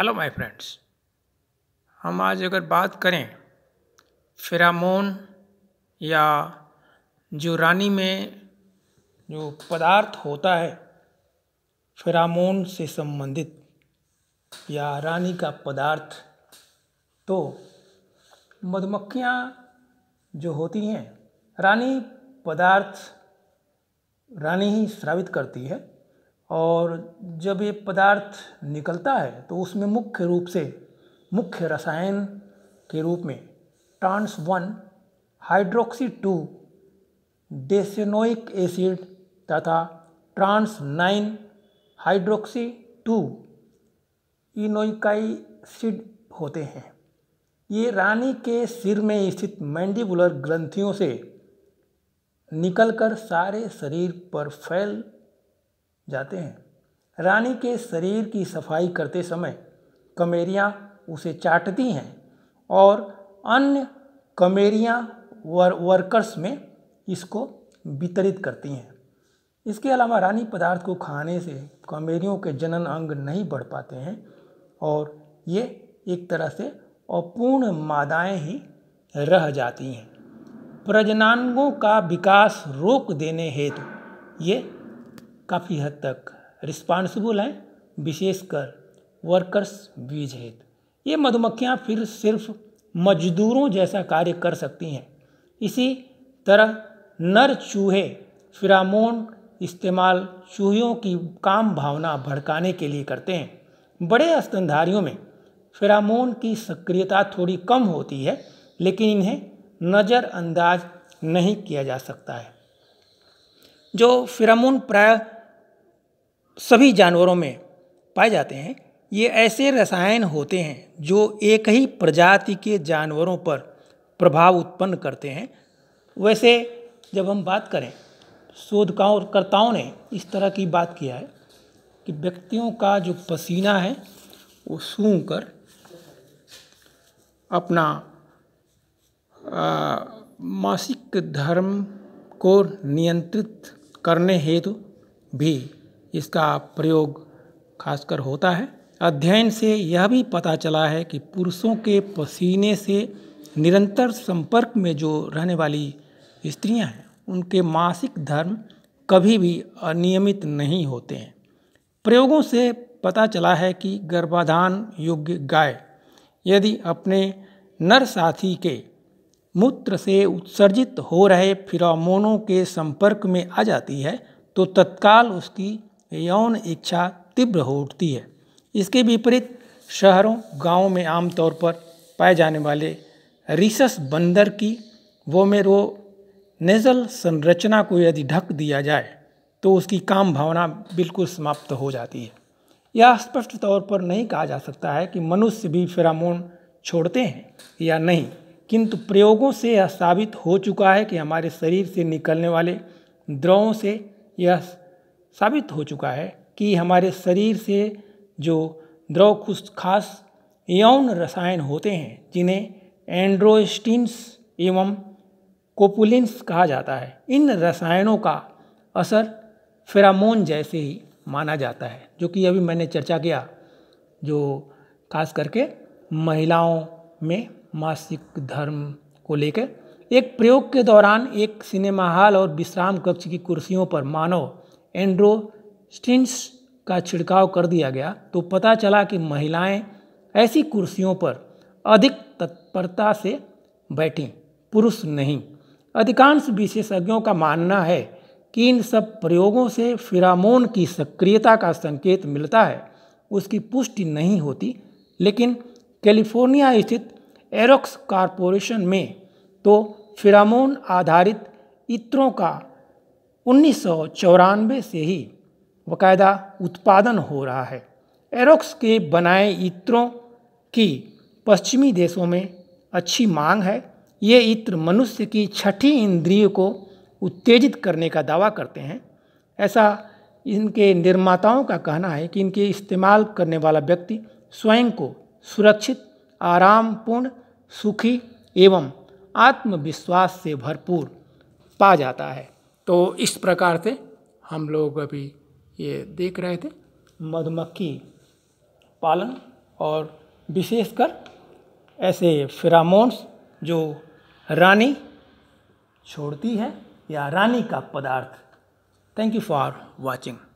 hello my friends हम आज अगर बात करें फिरामोन या जो रानी में जो पदार्थ होता है फिरामोन से संबंधित या रानी का पदार्थ तो मधुमक्खियाँ जो होती हैं रानी पदार्थ रानी ही स्रावित करती है और जब ये पदार्थ निकलता है तो उसमें मुख्य रूप से मुख्य रसायन के रूप में trans one hydroxy two decenoic acid तथा trans nine hydroxy two enoic acid होते हैं ये रानी के सिर में स्थित मैंडिबुलर ग्रंथियों से निकलकर सारे शरीर पर फैल जाते हैं रानी के शरीर की सफाई करते समय कमेरियाँ उसे चाटती हैं और अन्य कमेरियाँ वर, वर्कर्स में इसको वितरित करती हैं इसके अलावा रानी पदार्थ को खाने से कमेरियों के जनन अंग नहीं बढ़ पाते हैं और ये एक तरह से अपूर्ण मादाएँ ही रह जाती हैं प्रजनांगों का विकास रोक देने हेतु ये काफ़ी हद तक रिस्पांसिबल हैं विशेषकर वर्कर्स बीज हेत ये मधुमक्खियाँ फिर सिर्फ मजदूरों जैसा कार्य कर सकती हैं इसी तरह नर चूहे फिरामोन इस्तेमाल चूहियों की काम भावना भड़काने के लिए करते हैं बड़े स्तनधारियों में फिरामोन की सक्रियता थोड़ी कम होती है लेकिन इन्हें नज़रअंदाज नहीं किया जा सकता है जो फिरामोन प्राय सभी जानवरों में पाए जाते हैं ये ऐसे रसायन होते हैं जो एक ही प्रजाति के जानवरों पर प्रभाव उत्पन्न करते हैं वैसे जब हम बात करें शोधकाओं कर्ताओं ने इस तरह की बात किया है कि व्यक्तियों का जो पसीना है वो सूंघ कर अपना आ, मासिक धर्म को नियंत्रित करने हेतु भी इसका प्रयोग खासकर होता है अध्ययन से यह भी पता चला है कि पुरुषों के पसीने से निरंतर संपर्क में जो रहने वाली स्त्रियां हैं उनके मासिक धर्म कभी भी अनियमित नहीं होते हैं प्रयोगों से पता चला है कि गर्भाधान योग्य गाय यदि अपने नर साथी के मूत्र से उत्सर्जित हो रहे फिरामोनों के संपर्क में आ जाती है तो तत्काल उसकी यौन इच्छा तीव्र हो उठती है इसके विपरीत शहरों गाँव में आमतौर पर पाए जाने वाले रिसस बंदर की वो रो नेजल संरचना को यदि ढक दिया जाए तो उसकी काम भावना बिल्कुल समाप्त हो जाती है यह स्पष्ट तौर पर नहीं कहा जा सकता है कि मनुष्य भी फेरामोन छोड़ते हैं या नहीं किंतु प्रयोगों से यह साबित हो चुका है कि हमारे शरीर से निकलने वाले द्रवों से यह साबित हो चुका है कि हमारे शरीर से जो द्रव कुछ खास यौन रसायन होते हैं जिन्हें एंड्रोस्टिन्स एवं कोपुलिन्स कहा जाता है इन रसायनों का असर फेरामोन जैसे ही माना जाता है जो कि अभी मैंने चर्चा किया जो खास करके महिलाओं में मासिक धर्म को लेकर एक प्रयोग के दौरान एक सिनेमा हॉल और विश्राम कक्ष की कुर्सियों पर मानव एंड्रोस्टिंस का छिड़काव कर दिया गया तो पता चला कि महिलाएं ऐसी कुर्सियों पर अधिक तत्परता से बैठी पुरुष नहीं अधिकांश विशेषज्ञों का मानना है कि इन सब प्रयोगों से फिरामोन की सक्रियता का संकेत मिलता है उसकी पुष्टि नहीं होती लेकिन कैलिफोर्निया स्थित एरोक्स कॉरपोरेशन में तो फिरामोन आधारित इत्रों का उन्नीस से ही बाकायदा उत्पादन हो रहा है एरोक्स के बनाए इत्रों की पश्चिमी देशों में अच्छी मांग है ये इत्र मनुष्य की छठी इंद्रिय को उत्तेजित करने का दावा करते हैं ऐसा इनके निर्माताओं का कहना है कि इनके इस्तेमाल करने वाला व्यक्ति स्वयं को सुरक्षित आरामपूर्ण सुखी एवं आत्मविश्वास से भरपूर पा जाता है तो इस प्रकार से हम लोग अभी ये देख रहे थे मधुमक्खी पालन और विशेषकर ऐसे फिरामोन्स जो रानी छोड़ती है या रानी का पदार्थ थैंक यू फॉर वॉचिंग